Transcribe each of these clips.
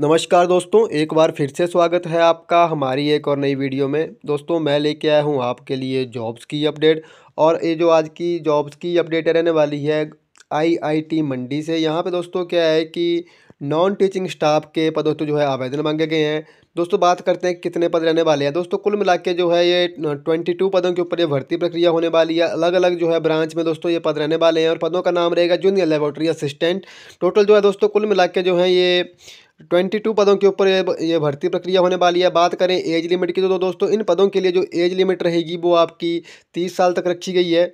नमस्कार दोस्तों एक बार फिर से स्वागत है आपका हमारी एक और नई वीडियो में दोस्तों मैं लेके आया हूँ आपके लिए जॉब्स की अपडेट और ये जो आज की जॉब्स की अपडेट रहने वाली है आईआईटी मंडी से यहाँ पे दोस्तों क्या है कि नॉन टीचिंग स्टाफ के पदों तो जो है आवेदन मांगे गए हैं दोस्तों बात करते हैं कितने पद रहने वाले हैं दोस्तों कुल मिला के जो है ये ट्वेंटी टू पदों के ऊपर ये भर्ती प्रक्रिया होने वाली है अलग अलग जो है ब्रांच में दोस्तों ये पद रहने वाले हैं और पदों का नाम रहेगा जूनियर लेबोरेटरी असिस्टेंट टोटल जो है दोस्तों कुल मिला के जो है ये ट्वेंटी टू पदों के ऊपर ये भर्ती प्रक्रिया होने वाली है बात करें एज लिमिट की तो, तो दोस्तों इन पदों के लिए जो एज लिमिट रहेगी वो आपकी तीस साल तक रखी गई है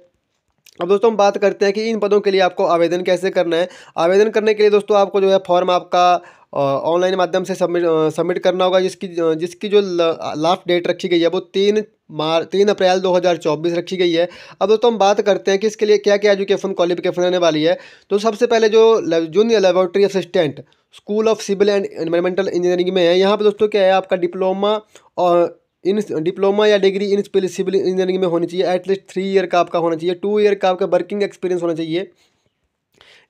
अब दोस्तों हम बात करते हैं कि इन पदों के लिए आपको आवेदन कैसे करना है आवेदन करने के लिए दोस्तों आपको जो है फॉर्म आपका ऑनलाइन माध्यम से सबमिट सबमिट करना होगा जिसकी जिसकी जो लास्ट डेट रखी गई है वो तीन मार तीन अप्रैल 2024 रखी गई है अब दोस्तों हम बात करते हैं कि इसके लिए क्या क्या एजुकेशन क्वालिफिकेशन रहने वाली है तो सबसे पहले जो junior laboratory assistant school of civil and environmental engineering में है यहाँ पर दोस्तों क्या है आपका डिप्लोमा और इन डिप्लोमा या डिग्री इन सिविल इंजीनियरिंग में होनी चाहिए एटलीस्ट थ्री ईयर का आपका होना चाहिए टू ईयर का आपका वर्किंग एक्सपीरियंस होना चाहिए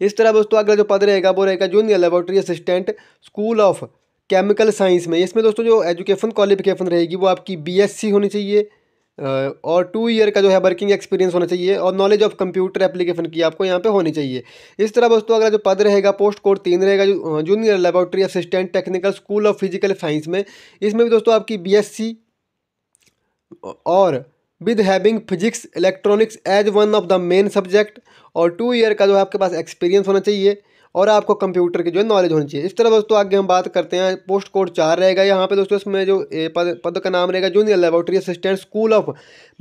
इस तरह दोस्तों अगला जो पद रहेगा वो रहेगा junior laboratory assistant school of chemical science में इसमें दोस्तों जो एजुकेशन क्वालिफिकेशन रहेगी वो आपकी बी होनी चाहिए और टू ईयर का जो है वर्किंग एक्सपीरियंस होना चाहिए और नॉलेज ऑफ कंप्यूटर एप्लीकेशन की आपको यहाँ पे होनी चाहिए इस तरह दोस्तों अगला जो पद रहेगा पोस्ट कोड तीन रहेगा junior laboratory assistant technical school of physical science में इसमें भी दोस्तों आपकी बीएससी और with having physics electronics as one of the main subject और टू ईयर का जो है आपके पास एक्सपीरियंस होना चाहिए और आपको कंप्यूटर की जो है नॉलेज होनी चाहिए इस तरह दोस्तों आगे हम बात करते हैं पोस्ट कोड चार रहेगा यहाँ पे दोस्तों इसमें जो पद पद का नाम रहेगा junior laboratory assistant school of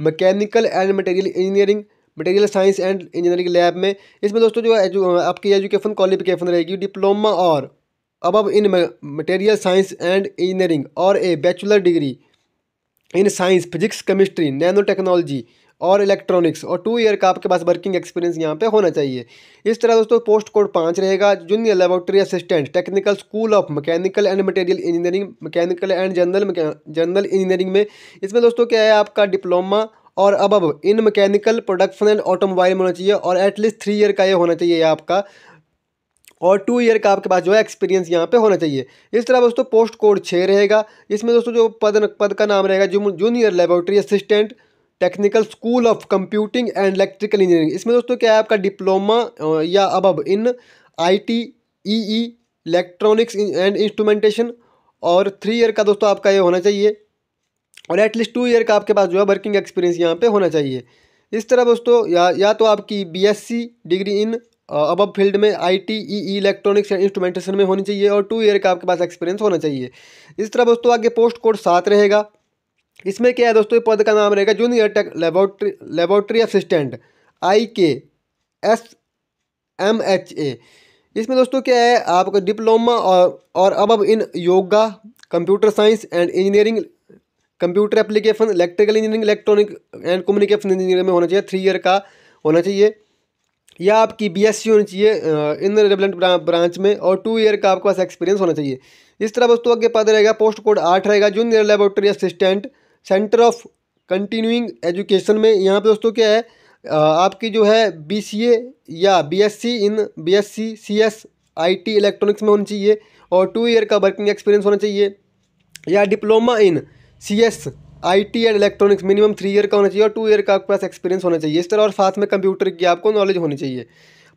mechanical and material engineering material science and engineering lab में इसमें दोस्तों जो एजु, आपकी एजुकेशन क्वालिफिकेशन रहेगी डिप्लोमा और अब in material science and engineering और a bachelor degree in science physics chemistry nanotechnology और इलेक्ट्रॉनिक्स और टू ईयर का आपके पास वर्किंग एक्सपीरियंस यहाँ पे होना चाहिए इस तरह दोस्तों पोस्ट कोड पाँच रहेगा junior laboratory assistant technical school of mechanical and material engineering mechanical and general general engineering में इसमें दोस्तों क्या है आपका डिप्लोमा और अब अब in mechanical production and automobile में होना चाहिए और एटलीस्ट थ्री ईयर का ये होना चाहिए आपका और टू ईयर का आपके पास जो है एक्सपीरियंस यहाँ पे होना चाहिए इस तरह दोस्तों पोस्ट कोड छः रहेगा इसमें दोस्तों जो पद पद का नाम रहेगा जू, junior laboratory assistant technical school of computing and electrical engineering इसमें दोस्तों क्या है आपका डिप्लोमा या अब अब in I T E E electronics and instrumentation और थ्री ईयर का दोस्तों आपका ये होना चाहिए और एटलीस्ट टू ईयर का आपके पास जो है वर्किंग एक्सपीरियंस यहाँ पे होना चाहिए इस तरह दोस्तों या या तो आपकी बीएससी डिग्री इन अब अब फील्ड में I T E electronics and instrumentation में होनी चाहिए और टू ईयर का आपके पास एक्सपीरियंस होना चाहिए इस तरह दोस्तों आगे पोस्ट कोड सात रहेगा इसमें क्या है दोस्तों पद का नाम रहेगा junior tech laboratory laboratory assistant I K S M H A इसमें दोस्तों क्या है आपका डिप्लोमा और और अब अब in yoga computer science and engineering computer application electrical engineering electronic and communication engineering में होना चाहिए थ्री ईयर का होना चाहिए या आपकी बीएससी होनी चाहिए इन रेलेवेंट ब्रांच में और टू ईयर का आपके पास एक्सपीरियंस होना चाहिए इस तरह दोस्तों आगे पद रहेगा पोस्ट कोड आठ रहेगा junior laboratory assistant centre of continuing education में यहाँ पे दोस्तों क्या है आपकी जो है ए या C in B S I T electronics में होनी चाहिए और टू ईयर का वर्किंग एक्सपीरियंस होना चाहिए या diploma in C S IT and electronics minimum three year का होना चाहिए और टू ईयर का आपके पास एक्सपीरियंस होना चाहिए इस तरह और साथ में कंप्यूटर की आपको नॉलेज होनी चाहिए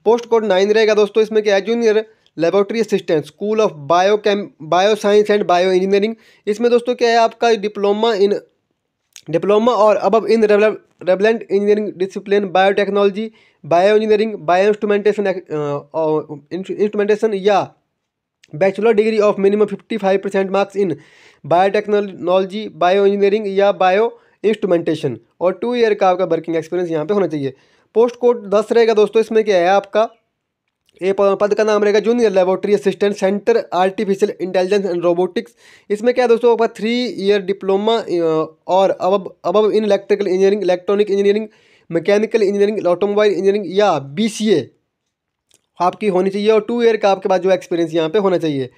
पोस्ट कोड नाइन रहेगा दोस्तों इसमें क्या है junior laboratory assistant school of biochem bioscience and bioengineering इसमें दोस्तों क्या है आपका डिप्लोमा इन डिप्लोमा और अब in relevant engineering discipline biotechnology bioengineering bioinstrumentation instrumentation या bachelor degree of minimum fifty five percent marks in biotechnology bioengineering या bioinstrumentation और टू ईयर का आपका वर्किंग एक्सपीरियंस यहाँ पे होना चाहिए पोस्ट कोड दस रहेगा दोस्तों इसमें क्या है आपका ए पद का नाम रहेगा junior laboratory assistant centre artificial intelligence and robotics इसमें क्या है दोस्तों आपका थ्री ईयर डिप्लोमा और अब अब in electrical engineering electronic engineering mechanical engineering automobile engineering या बी सी ए आपकी होनी चाहिए और टू ईयर का आपके पास जो एक्सपीरियंस यहाँ पे होना चाहिए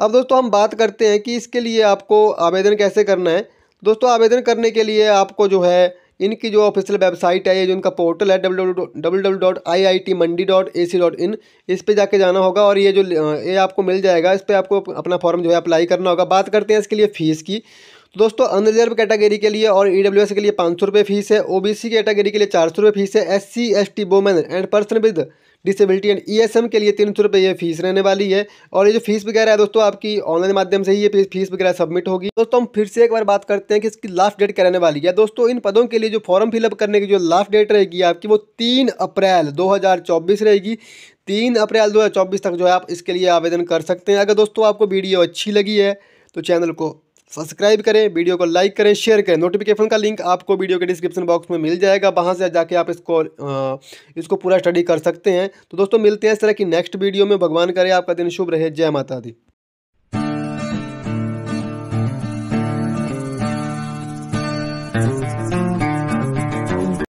अब दोस्तों हम बात करते हैं कि इसके लिए आपको आवेदन कैसे करना है दोस्तों आवेदन करने के लिए आपको जो है इनकी जो ऑफिशियल वेबसाइट है ये जो इनका पोर्टल है W W dot I I T Mandi dot A C dot in इस पर जाके जाना होगा और ये जो ये आपको मिल जाएगा इस पर आपको अपना फॉर्म जो है अप्लाई करना होगा बात करते हैं इसके लिए फ़ीस की तो दोस्तों अनरिजर्व कैटेगरी के लिए और ई डब्ल्यू एस के लिए पाँच सौ रुपये फीस है ओ बी सी कैटेगरी के लिए चार सौ रुपये फीस है S C S T women and person with disability and ESM के लिए तीन सौ रुपये ये फीस रहने वाली है और ये जो फीस वगैरह है दोस्तों आपकी ऑनलाइन माध्यम से ही ये फीस वगैरह सबमिट होगी दोस्तों हम फिर से एक बार बात करते हैं कि इसकी लास्ट डेट क्या रहने वाली है दोस्तों इन पदों के लिए जो फॉर्म फिलअप करने की जो लास्ट डेट रहेगी आपकी वो तीन अप्रैल दो रहेगी तीन अप्रैल चौबीस तक जो है आप इसके लिए आवेदन कर सकते हैं अगर दोस्तों आपको वीडियो अच्छी लगी है तो चैनल को सब्सक्राइब करें वीडियो को लाइक करें शेयर करें नोटिफिकेशन का लिंक आपको वीडियो के डिस्क्रिप्शन बॉक्स में मिल जाएगा वहाँ से जाके आप इसको इसको पूरा स्टडी कर सकते हैं तो दोस्तों मिलते हैं इस तरह की नेक्स्ट वीडियो में भगवान करे आपका दिन शुभ रहे जय माता दी